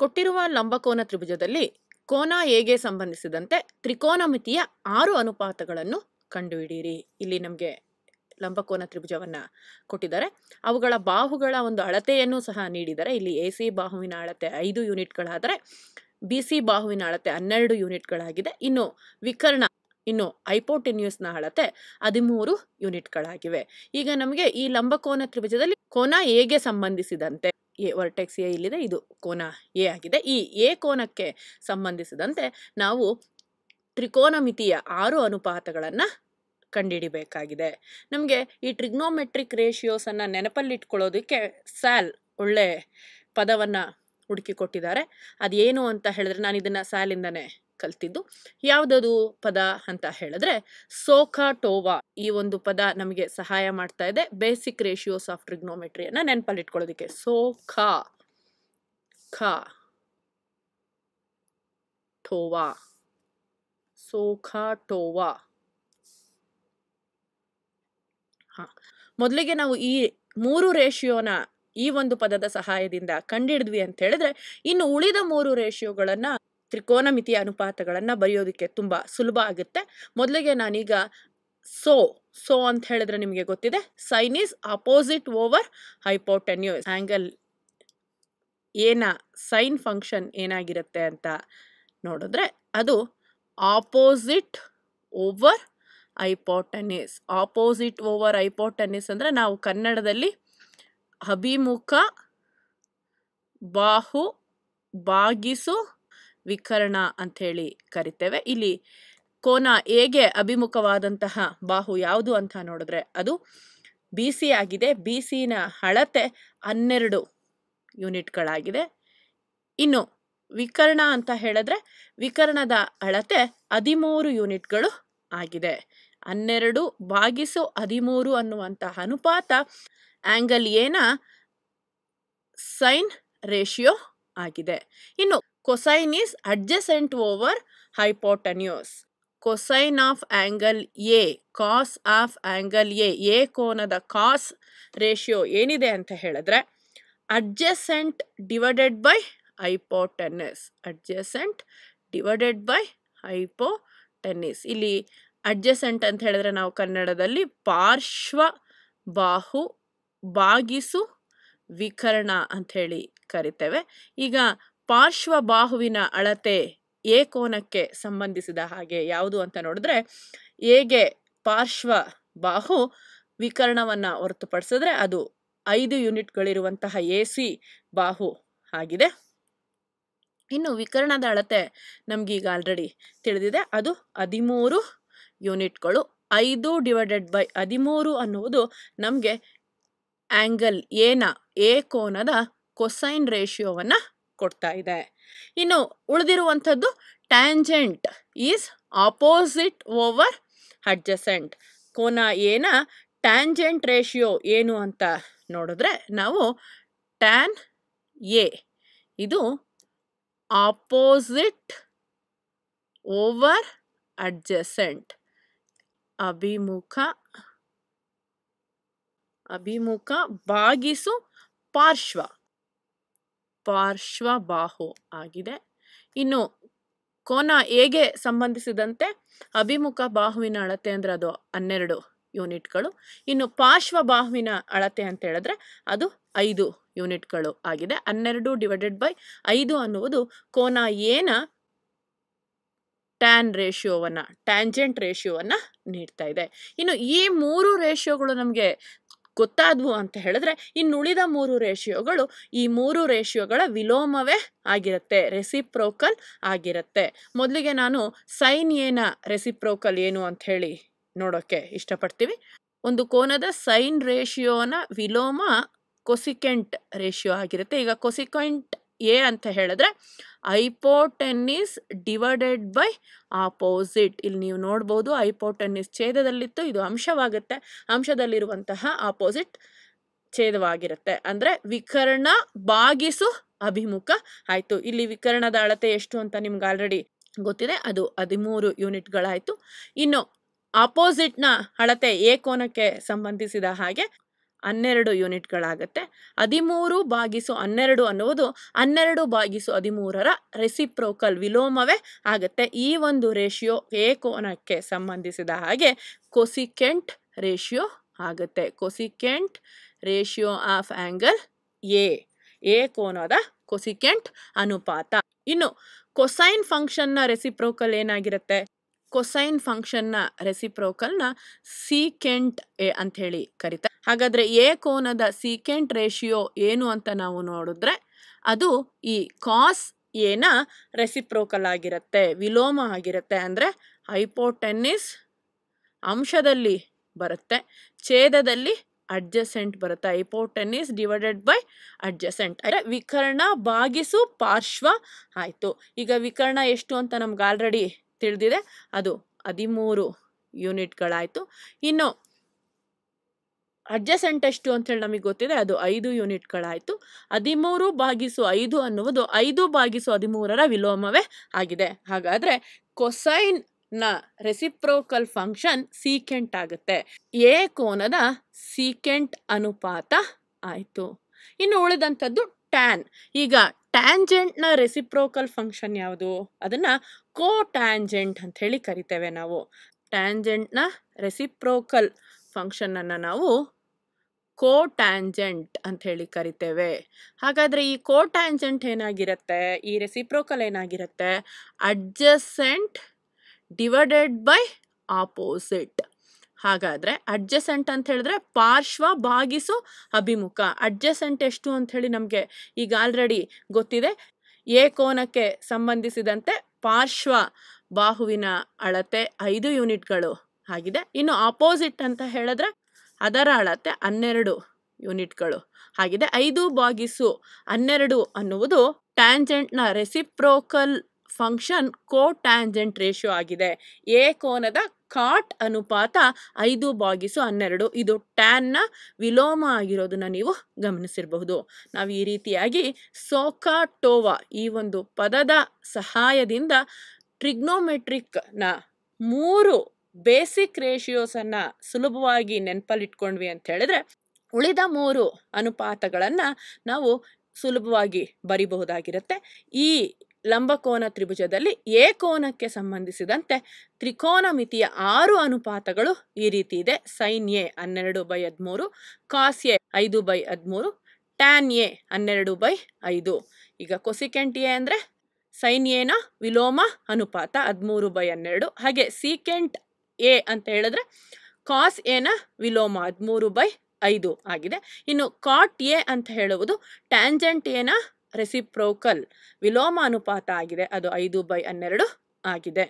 ಕೊಟ್ಟಿರುವ ಲಂಬಕೋನ ತ್ರಿಭುಜದಲ್ಲಿ ಕೋನ ಎಗೆ ಸಂಬಂಧಿಸಿದಂತೆ ತ್ರಿಕೋನಮಿತಿಯ ಆರು ಅನುಪಾತಗಳನ್ನು ಕಂಡುಹಿಡಿಯಿರಿ ಇಲ್ಲಿ ನಮಗೆ ಲಂಬಕೋನ ತ್ರಿಭುಜವನ್ನು ಕೊಟ್ಟಿದ್ದಾರೆ ಅವುಗಳ ಬಾಹುಗಳ ಒಂದು ಅಳತೆಯನ್ನು ಸಹ ನೀಡಿದ್ದಾರೆ ಇಲ್ಲಿ ಎ ಸಿ ಬಾಹುವಿನ ಅಳತೆ ಐದು ಯೂನಿಟ್ಗಳಾದರೆ ಬಿ ಸಿ ಬಾಹುವಿನ ಅಳತೆ ಹನ್ನೆರಡು ಯೂನಿಟ್ಗಳಾಗಿದೆ ಇನ್ನು ವಿಕರ್ಣ ಇನ್ನು ಐಪೋಟಿನ್ಯೂಸ್ನ ಅಳತೆ ಹದಿಮೂರು ಯೂನಿಟ್ಗಳಾಗಿವೆ ಈಗ ನಮಗೆ ಈ ಲಂಬಕೋನ ತ್ರಿಭುಜದಲ್ಲಿ ಕೋನ ಎಗೆ ಸಂಬಂಧಿಸಿದಂತೆ ಎ ವರ್ಟೆಕ್ಸ್ ಎ ಇಲ್ಲಿದೆ ಇದು ಕೋನ ಎ ಆಗಿದೆ ಈ ಎ ಕೋನಕ್ಕೆ ಸಂಬಂಧಿಸಿದಂತೆ ನಾವು ತ್ರಿಕೋನಮಿತಿಯ ಆರು ಅನುಪಾತಗಳನ್ನು ಕಂಡುಹಿಡಿಬೇಕಾಗಿದೆ ನಮಗೆ ಈ ಟ್ರಿಗ್ನೋಮೆಟ್ರಿಕ್ ರೇಷಿಯೋಸನ್ನು ನೆನಪಲ್ಲಿಟ್ಕೊಳ್ಳೋದಕ್ಕೆ ಸ್ಯಾಲ್ ಒಳ್ಳೆ ಪದವನ್ನು ಹುಡುಕಿಕೊಟ್ಟಿದ್ದಾರೆ ಅದೇನು ಅಂತ ಹೇಳಿದ್ರೆ ನಾನು ಇದನ್ನು ಸ್ಯಾಲಿಂದನೇ ಕಲ್ತಿದ್ದು ಯಾವುದದು ಪದ ಅಂತ ಹೇಳಿದ್ರೆ ಸೋಕಾ ಟೋವಾ ಈ ಒಂದು ಪದ ನಮಗೆ ಸಹಾಯ ಮಾಡ್ತಾ ಇದೆ ಬೇಸಿಕ್ ರೇಷಿಯೋಸ್ ಆಫ್ ಟ್ರಿಗ್ನೋಮೆಟ್ರಿಯನ್ನ ನೆನಪಲ್ಲಿಟ್ಕೊಳ್ಳೋದಕ್ಕೆ ಸೋಖಾ ಖಾ ಟೋವಾ ಸೋಖಾ ಟೋವಾ ಹಾ ಮೊದಲಿಗೆ ನಾವು ಈ ಮೂರು ರೇಷಿಯೋನ ಈ ಒಂದು ಪದದ ಸಹಾಯದಿಂದ ಕಂಡಿಡಿದ್ವಿ ಅಂತ ಹೇಳಿದ್ರೆ ಇನ್ನು ಉಳಿದ ಮೂರು ರೇಷಿಯೋಗಳನ್ನ ಮಿತಿಯ ಅನುಪಾತಗಳನ್ನು ಬರೆಯೋದಕ್ಕೆ ತುಂಬ ಸುಲಭ ಆಗುತ್ತೆ ಮೊದಲಿಗೆ ನಾನೀಗ ಸೋ ಸೋ ಅಂತ ಹೇಳಿದ್ರೆ ನಿಮಗೆ ಗೊತ್ತಿದೆ sine is opposite over hypotenuse angle ಏನ ಸೈನ್ ಫಂಕ್ಷನ್ ಏನಾಗಿರುತ್ತೆ ಅಂತ ನೋಡಿದ್ರೆ ಅದು opposite over hypotenuse opposite over hypotenuse ಅಂದರೆ ನಾವು ಕನ್ನಡದಲ್ಲಿ ಅಭಿಮುಖ ಬಾಹು ಬಾಗಿಸು ವಿಕರ್ಣ ಹೇಳಿ ಕರಿತೇವೆ ಇಲ್ಲಿ ಕೋನ ಹೇಗೆ ಅಭಿಮುಖವಾದಂತಹ ಬಾಹು ಯಾವುದು ಅಂತ ನೋಡಿದ್ರೆ ಅದು ಬಿ ಸಿ ಆಗಿದೆ ಬಿ ಸಿನ ಅಳತೆ ಹನ್ನೆರಡು ಯೂನಿಟ್ಗಳಾಗಿದೆ ಇನ್ನು ವಿಕರ್ಣ ಅಂತ ಹೇಳಿದ್ರೆ ವಿಕರ್ಣದ ಅಳತೆ ಹದಿಮೂರು ಯೂನಿಟ್ಗಳು ಆಗಿದೆ ಹನ್ನೆರಡು ಭಾಗಿಸು ಹದಿಮೂರು ಅನ್ನುವಂತಹ ಅನುಪಾತ ಆ್ಯಂಗಲ್ ಏನ ಸೈನ್ ರೇಷಿಯೋ ಆಗಿದೆ ಇನ್ನು Cosine is adjacent over hypotenuse. Cosine of angle A, cos of angle A, A the cos ratio ಏನಿದೆ ಅಂತ ಹೇಳಿದ್ರೆ adjacent divided by hypotenuse. Adjacent divided by hypotenuse. ಇಲ್ಲಿ adjacent ಅಂತ ಹೇಳಿದ್ರೆ ನಾವು ಕನ್ನಡದಲ್ಲಿ ಪಾರ್ಶ್ವ ಬಾಹು ಬಾಗಿಸು ವಿಕರ್ಣ ಅಂಥೇಳಿ kariteve. Iga ಪಾರ್ಶ್ವ ಬಾಹುವಿನ ಅಳತೆ ಏಕೋನಕ್ಕೆ ಸಂಬಂಧಿಸಿದ ಹಾಗೆ ಯಾವುದು ಅಂತ ನೋಡಿದ್ರೆ ಹೇಗೆ ಪಾರ್ಶ್ವ ಬಾಹು ವಿಕರ್ಣವನ್ನು ಹೊರತುಪಡಿಸಿದ್ರೆ ಅದು ಐದು ಯೂನಿಟ್ಗಳಿರುವಂತಹ ಎ ಸಿ ಬಾಹು ಆಗಿದೆ ಇನ್ನು ವಿಕರ್ಣದ ಅಳತೆ ನಮಗೀಗ ಆಲ್ರೆಡಿ ತಿಳಿದಿದೆ ಅದು ಹದಿಮೂರು ಯೂನಿಟ್ಗಳು ಐದು ಡಿವೈಡೆಡ್ ಬೈ ಹದಿಮೂರು ಅನ್ನುವುದು ನಮಗೆ ಆ್ಯಂಗಲ್ ಏನ ಏ ಕೋನದ ಕೊಸೈನ್ ರೇಷಿಯೋವನ್ನು ಕೊಡ್ತಾ ಇದೆ ಇನ್ನು ಉಳಿದಿರುವಂಥದ್ದು tangent is opposite over adjacent ಕೋನ ಏನ ಟ್ಯಾಂಜೆಂಟ್ ರೇಷಿಯೋ ಏನು ಅಂತ ನೋಡಿದ್ರೆ ನಾವು ಟ್ಯಾನ್ ಎ ಇದು ಆಪೋಸಿಟ್ ಓವರ್ ಅಡ್ಜಸೆಂಟ್ ಅಭಿಮುಖ ಅಭಿಮುಖ ಭಾಗಿಸು ಪಾರ್ಶ್ವ ಪಾರ್ಶ್ವಬಾಹು ಆಗಿದೆ ಇನ್ನು ಕೋನ ಹೇಗೆ ಸಂಬಂಧಿಸಿದಂತೆ ಅಭಿಮುಖ ಬಾಹುವಿನ ಅಳತೆ ಅಂದರೆ ಅದು ಹನ್ನೆರಡು ಯೂನಿಟ್ಗಳು ಇನ್ನು ಪಾರ್ಶ್ವ ಬಾಹುವಿನ ಅಳತೆ ಅಂತ ಹೇಳಿದ್ರೆ ಅದು ಐದು ಯೂನಿಟ್ಗಳು ಆಗಿದೆ ಹನ್ನೆರಡು ಡಿವೈಡೆಡ್ ಬೈ ಐದು ಅನ್ನುವುದು ಕೋನ ಏನ ಟ್ಯಾನ್ ರೇಷಿಯೋವನ್ನು ಟ್ಯಾಂಜೆಂಟ್ ರೇಷಿಯೋವನ್ನು ನೀಡ್ತಾ ಇದೆ ಇನ್ನು ಈ ಮೂರು ರೇಷಿಯೋಗಳು ನಮಗೆ ಗೊತ್ತಾದ್ವು ಅಂತ ಹೇಳಿದ್ರೆ ಇನ್ನುಳಿದ ಮೂರು ರೇಷಿಯೋಗಳು ಈ ಮೂರು ರೇಷಿಯೋಗಳ ವಿಲೋಮವೇ ಆಗಿರುತ್ತೆ ರೆಸಿಪ್ರೋಕಲ್ ಆಗಿರುತ್ತೆ ಮೊದಲಿಗೆ ನಾನು ಸೈನ್ ಏನ ರೆಸಿಪ್ರೋಕಲ್ ಏನು ಅಂತ ಹೇಳಿ ನೋಡೋಕ್ಕೆ ಇಷ್ಟಪಡ್ತೀವಿ ಒಂದು ಕೋನದ ಸೈನ್ ರೇಷಿಯೋನ ವಿಲೋಮ ಕೊಸಿಕೆಂಟ್ ರೇಷಿಯೋ ಆಗಿರುತ್ತೆ ಈಗ ಕೊಸಿಕೆಂಟ್ ಎ ಅಂತ ಹೇಳಿದ್ರೆ ಐಪೋಟೆನ್ನಿಸ್ ಡಿವೈಡೆಡ್ ಬೈ ಆಪೋಸಿಟ್ ಇಲ್ಲಿ ನೀವು ನೋಡ್ಬೋದು ಐಪೋಟೆನ್ನಿಸ್ ಛೇದದಲ್ಲಿತ್ತು ಇದು ಅಂಶವಾಗುತ್ತೆ ಅಂಶದಲ್ಲಿರುವಂತಹ ಆಪೋಸಿಟ್ ಛೇದವಾಗಿರುತ್ತೆ ಅಂದರೆ ವಿಕರ್ಣ ಬಾಗಿಸು ಅಭಿಮುಖ ಆಯಿತು ಇಲ್ಲಿ ವಿಕರ್ಣದ ಅಳತೆ ಎಷ್ಟು ಅಂತ ನಿಮ್ಗೆ ಆಲ್ರೆಡಿ ಗೊತ್ತಿದೆ ಅದು ಹದಿಮೂರು ಯೂನಿಟ್ಗಳಾಯಿತು ಇನ್ನು ಆಪೋಸಿಟ್ನ ಅಳತೆ ಏಕೋನಕ್ಕೆ ಸಂಬಂಧಿಸಿದ ಹಾಗೆ ಹನ್ನೆರಡು ಯೂನಿಟ್ಗಳಾಗುತ್ತೆ ಹದಿಮೂರು ಬಾಗಿಸು ಹನ್ನೆರಡು ಅನ್ನುವುದು ಹನ್ನೆರಡು ಬಾಗಿಸು ಹದಿಮೂರರ ರೆಸಿಪ್ರೋಕಲ್ ವಿಲೋಮವೇ ಆಗುತ್ತೆ ಈ ಒಂದು ರೇಷಿಯೋ ಎ ಕೋನಕ್ಕೆ ಸಂಬಂಧಿಸಿದ ಹಾಗೆ ಕೊಸಿಕೆಂಟ್ ರೇಷಿಯೋ ಆಗುತ್ತೆ cosecant ratio of angle A A ಕೋನದ ಕೊಸಿಕೆಂಟ್ ಅನುಪಾತ ಇನ್ನು ಕೊಸೈನ್ ಫಂಕ್ಷನ್ನ ರೆಸಿಪ್ರೋಕಲ್ ಏನಾಗಿರುತ್ತೆ ಕೊಸೈನ್ ಫಂಕ್ಷನ್ನ ರೆಸಿಪ್ರೋಕಲ್ನ ಸೀಕೆಂಟ್ ಎ ಅಂತ ಹೇಳಿ ಕರಿತಾರೆ ಹಾಗಾದರೆ ಎ ಕೋನದ ಸೀಕೆಂಟ್ ರೇಷಿಯೋ ಏನು ಅಂತ ನಾವು ನೋಡಿದ್ರೆ ಅದು ಈ ಕಾಸ್ ಏನ ರೆಸಿಪ್ರೋಕಲ್ ಆಗಿರುತ್ತೆ ವಿಲೋಮ ಆಗಿರುತ್ತೆ ಅಂದರೆ ಹೈಪೋಟೆನ್ನಿಸ್ ಅಂಶದಲ್ಲಿ ಬರುತ್ತೆ ಛೇದದಲ್ಲಿ ಅಡ್ಜಸೆಂಟ್ ಬರುತ್ತೆ ಹೈಪೋಟೆನ್ನಿಸ್ ಡಿವೈಡೆಡ್ ಬೈ ಅಡ್ಜಸೆಂಟ್ ಅಂದರೆ ವಿಕರ್ಣ ಭಾಗಿಸು ಪಾರ್ಶ್ವ ಆಯಿತು ಈಗ ವಿಕರ್ಣ ಎಷ್ಟು ಅಂತ ನಮ್ಗೆ ಆಲ್ರೆಡಿ ತಿಳಿದಿದೆ ಅದು ಹದಿಮೂರು ಯೂನಿಟ್ಗಳಾಯಿತು ಇನ್ನು ಅಡ್ಜಸೆಂಟ್ ಎಷ್ಟು ಅಂತೇಳಿ ನಮಗೆ ಗೊತ್ತಿದೆ ಅದು ಐದು ಯೂನಿಟ್ಗಳಾಯಿತು ಹದಿಮೂರು ಭಾಗಿಸು ಐದು ಅನ್ನುವುದು ಐದು ಭಾಗಿಸು ಹದಿಮೂರರ ವಿಲೋಮವೇ ಆಗಿದೆ ಹಾಗಾದರೆ ಕೊಸೈನ್ ನ ರೆಸಿಪ್ರೋಕಲ್ ಫಂಕ್ಷನ್ ಸೀಕೆಂಟ್ ಆಗುತ್ತೆ ಎ ಕೋನದ ಸೀಕೆಂಟ್ ಅನುಪಾತ ಆಯಿತು ಇನ್ನು ಉಳಿದಂಥದ್ದು ಟ್ಯಾನ್ ಈಗ ಟ್ಯಾಂಜೆಂಟ್ನ ರೆಸಿಪ್ರೋಕಲ್ ಫಂಕ್ಷನ್ ಯಾವುದು ಅದನ್ನು ಕೋ ಟ್ಯಾಂಜೆಂಟ್ ಅಂತ ಹೇಳಿ ಕರಿತೇವೆ ನಾವು ಟ್ಯಾಂಜೆಂಟ್ನ ರೆಸಿಪ್ರೋಕಲ್ ಫಂಕ್ಷನನ್ನು ನಾವು ಕೋ ಟ್ಯಾಂಜೆಂಟ್ ಅಂತ ಹೇಳಿ ಕರಿತೇವೆ ಹಾಗಾದರೆ ಈ ಕೋ ಟ್ಯಾಂಜೆಂಟ್ ಏನಾಗಿರುತ್ತೆ ಈ ರೆಸಿಪ್ರೋಕಲ್ ಏನಾಗಿರುತ್ತೆ ಅಡ್ಜಸೆಂಟ್ ಡಿವೈಡೆಡ್ ಬೈ ಆಪೋಸಿಟ್ ಹಾಗಾದರೆ ಅಡ್ಜಸೆಂಟ್ ಅಂತ ಹೇಳಿದ್ರೆ ಪಾರ್ಶ್ವ ಬಾಗಿಸು ಅಭಿಮುಖ ಅಡ್ಜಸೆಂಟ್ ಎಷ್ಟು ಅಂತ ಹೇಳಿ ನಮಗೆ ಈಗ ಆಲ್ರೆಡಿ ಗೊತ್ತಿದೆ ಎ ಕೋನಕ್ಕೆ ಸಂಬಂಧಿಸಿದಂತೆ ಪಾರ್ಶ್ವ ಬಾಹುವಿನ ಅಳತೆ ಐದು ಯೂನಿಟ್ಗಳು ಆಗಿದೆ ಇನ್ನು ಆಪೋಸಿಟ್ ಅಂತ ಹೇಳಿದ್ರೆ ಅದರ ಅಳತೆ ಹನ್ನೆರಡು ಯೂನಿಟ್ಗಳು ಆಗಿದೆ ಐದು ಬಾಗಿಸು ಹನ್ನೆರಡು ಅನ್ನುವುದು ಟ್ಯಾಂಜೆಂಟ್ನ ರೆಸಿಪ್ರೋಕಲ್ ಫಂಕ್ಷನ್ ಕೋಟ್ಯಾಂಜೆಂಟ್ ರೇಷಿಯೋ ಆಗಿದೆ ಎ ಕೋನದ ಕಾಟ್ ಅನುಪಾತ ಐದು ಬಾಗಿಸು ಹನ್ನೆರಡು ಇದು ಟ್ಯಾನ್ನ ವಿಲೋಮ ಆಗಿರೋದನ್ನ ನೀವು ಗಮನಿಸಿರಬಹುದು ನಾವು ಈ ರೀತಿಯಾಗಿ ಸೋಕಾಟೋವಾ ಈ ಒಂದು ಪದದ ಸಹಾಯದಿಂದ ಟ್ರಿಗ್ನೋಮೆಟ್ರಿಕ್ನ ಮೂರು ಬೇಸಿಕ್ ರೇಷಿಯೋಸನ್ನು ಸುಲಭವಾಗಿ ನೆನಪಲ್ಲಿಟ್ಕೊಂಡ್ವಿ ಅಂತ ಹೇಳಿದ್ರೆ ಉಳಿದ ಮೂರು ಅನುಪಾತಗಳನ್ನು ನಾವು ಸುಲಭವಾಗಿ ಬರಿಬಹುದಾಗಿರುತ್ತೆ ಈ ಲಂಬಕೋನ ತ್ರಿಭುಜದಲ್ಲಿ ಏಕೋನಕ್ಕೆ ಸಂಬಂಧಿಸಿದಂತೆ ತ್ರಿಕೋನ ಮಿತಿಯ ಆರು ಅನುಪಾತಗಳು ಈ ರೀತಿ ಇದೆ ಸೈನ್ ಎ ಹನ್ನೆರಡು ಬೈ ಹದಿಮೂರು ಕಾಸ್ ಎ ಐದು ಬೈ ಹದಿಮೂರು ಟ್ಯಾನ್ ಎ ಹನ್ನೆರಡು ಬೈ ಐದು ಈಗ ಕೊಸಿಕೆಂಟ್ ಎ ಅಂದರೆ ಸೈನ್ ಎನ ವಿಲೋಮ ಅನುಪಾತ ಹದಿಮೂರು ಬೈ ಹನ್ನೆರಡು ಹಾಗೆ ಸೀಕೆಂಟ್ ಎ ಅಂತ ಹೇಳಿದ್ರೆ ಕಾಸ್ ಎನ ವಿಲೋಮ ಹದಿಮೂರು ಬೈ ಐದು ಆಗಿದೆ ಇನ್ನು ಕಾಟ್ ಎ ಅಂತ ಹೇಳುವುದು ಟ್ಯಾಂಜೆಂಟ್ ಎನ ರೆಸಿಪ್ರೋಕಲ್ ವಿಲೋಮ ಅನುಪಾತ ಆಗಿದೆ ಅದು ಐದು ಬೈ ಹನ್ನೆರಡು ಆಗಿದೆ